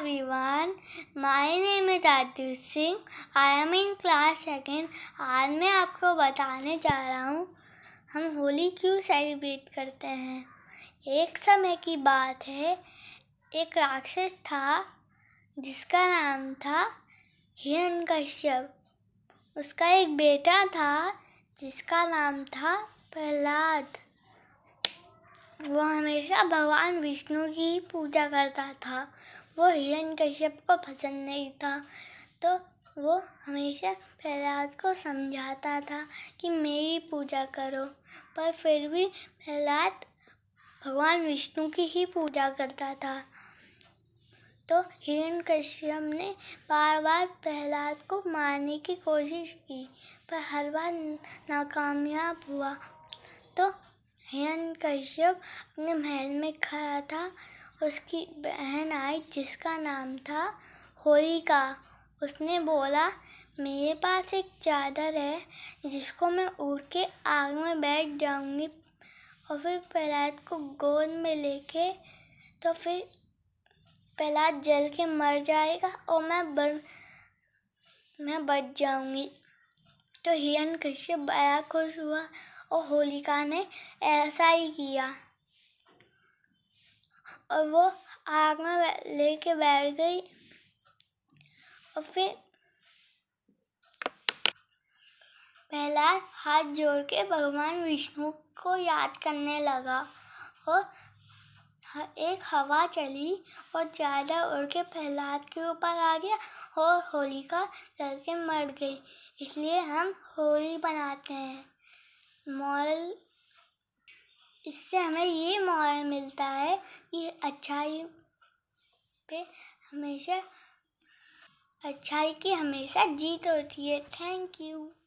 everyone. My name is Aditya Singh I am in class second आज मैं आपको बताने जा रहा हूँ हम होली क्यों सेलिब्रेट करते हैं एक समय की बात है एक राक्षस था जिसका नाम था हिरण कश्यप उसका एक बेटा था जिसका नाम था प्रहलाद वो हमेशा भगवान विष्णु की पूजा करता था वो हिरण कश्यप को पसंद नहीं था तो वो हमेशा प्रहलाद को समझाता था कि मेरी पूजा करो पर फिर भी प्रहलाद भगवान विष्णु की ही पूजा करता था तो हिरण कश्यप ने बार बार प्रहलाद को मारने की कोशिश की पर हर बार नाकामयाब हुआ तो हिरण कश्यप अपने महल में खड़ा था उसकी बहन आई जिसका नाम था होलिका उसने बोला मेरे पास एक चादर है जिसको मैं उड़ के आग में बैठ जाऊंगी और फिर प्रहलाद को गोद में लेके तो फिर प्रहलाद जल के मर जाएगा और मैं बन मैं बच जाऊंगी तो हिरण कश्यप बड़ा खुश हुआ और होलिका ने ऐसा ही किया और वो आग में लेके बैठ गई और फिर पहला हाथ जोड़ के भगवान विष्णु को याद करने लगा और एक हवा चली और ज़्यादा उड़ के प्रहलाद के ऊपर आ गया और होलिका जल के मर गई इसलिए हम होली बनाते हैं मॉरल इससे हमें ये मॉरल मिलता है कि अच्छाई पे हमेशा अच्छाई की हमेशा जीत होती है थैंक यू